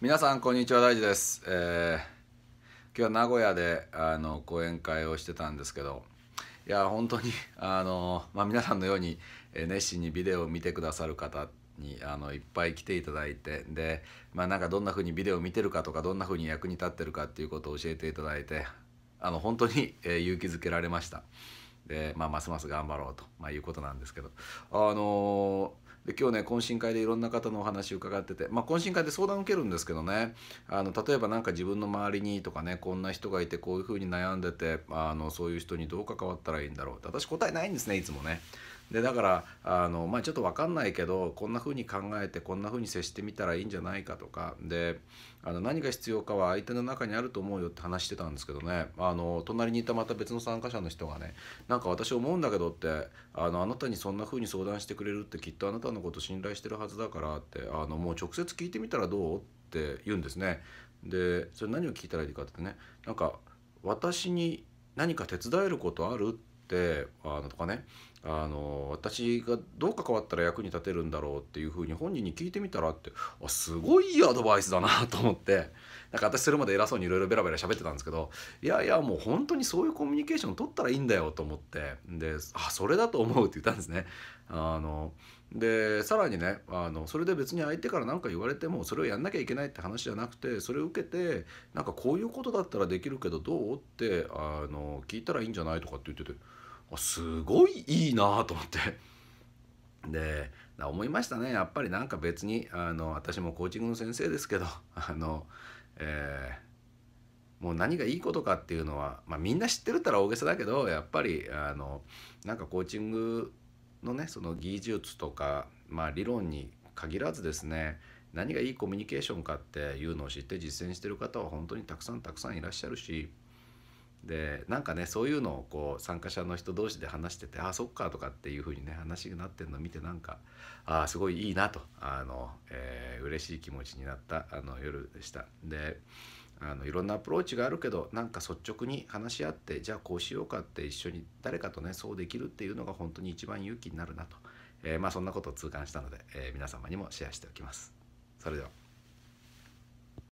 皆さんこんにちは大地です、えー、今日は名古屋であの講演会をしてたんですけどいや本当にあの、まあ、皆さんのように熱心にビデオを見てくださる方にあのいっぱい来ていただいてで、まあ、なんかどんな風にビデオを見てるかとかどんな風に役に立ってるかっていうことを教えていただいてあの本当に、えー、勇気づけられました。で、まあ、ますます頑張ろうと、まあ、いうことなんですけどあのーで今日ね懇親会でいろんな方のお話伺ってて、まあ、懇親会で相談受けるんですけどねあの例えば何か自分の周りにとかねこんな人がいてこういうふうに悩んでてあのそういう人にどう関わったらいいんだろうって私答えないんですねいつもね。でだからあの、まあ、ちょっと分かんないけどこんな風に考えてこんな風に接してみたらいいんじゃないかとかであの何が必要かは相手の中にあると思うよって話してたんですけどねあの隣にいたまた別の参加者の人がねなんか私思うんだけどってあのあなたにそんな風に相談してくれるってきっとあなたのこと信頼してるはずだからってあのもう直接聞いてみたらどうって言うんですね。でそれ何を聞いたらいいかってねなんか私に何か手伝えることあるってってあのとかねあの私がどう関わったら役に立てるんだろうっていうふうに本人に聞いてみたらってあすごいいいアドバイスだなと思ってなんか私それまで偉そうにいろいろベラベラ喋ってたんですけどいやいやもう本当にそういうコミュニケーション取ったらいいんだよと思ってであそれだと思うって言ったんですね。あのでさらにねあのそれで別に相手から何か言われてもそれをやんなきゃいけないって話じゃなくてそれを受けてなんかこういうことだったらできるけどどうってあの聞いたらいいんじゃないとかって言っててあすごいいいなと思って。で思いましたねやっぱりなんか別にあの私もコーチングの先生ですけどあのえー、もう何がいいことかっていうのは、まあ、みんな知ってるったら大げさだけどやっぱりあのなんかコーチングのねその技術とか、まあ、理論に限らずですね何がいいコミュニケーションかっていうのを知って実践してる方は本当にたくさんたくさんいらっしゃるしでなんかねそういうのをこう参加者の人同士で話してて「あそっか」とかっていう風にね話になってるの見てなんかあすごいいいなとあの、えー、嬉しい気持ちになったあの夜でした。であのいろんなアプローチがあるけどなんか率直に話し合ってじゃあこうしようかって一緒に誰かとねそうできるっていうのが本当に一番勇気になるなと、えー、まあそんなことを痛感したので、えー、皆様にもシェアしておきます。それでは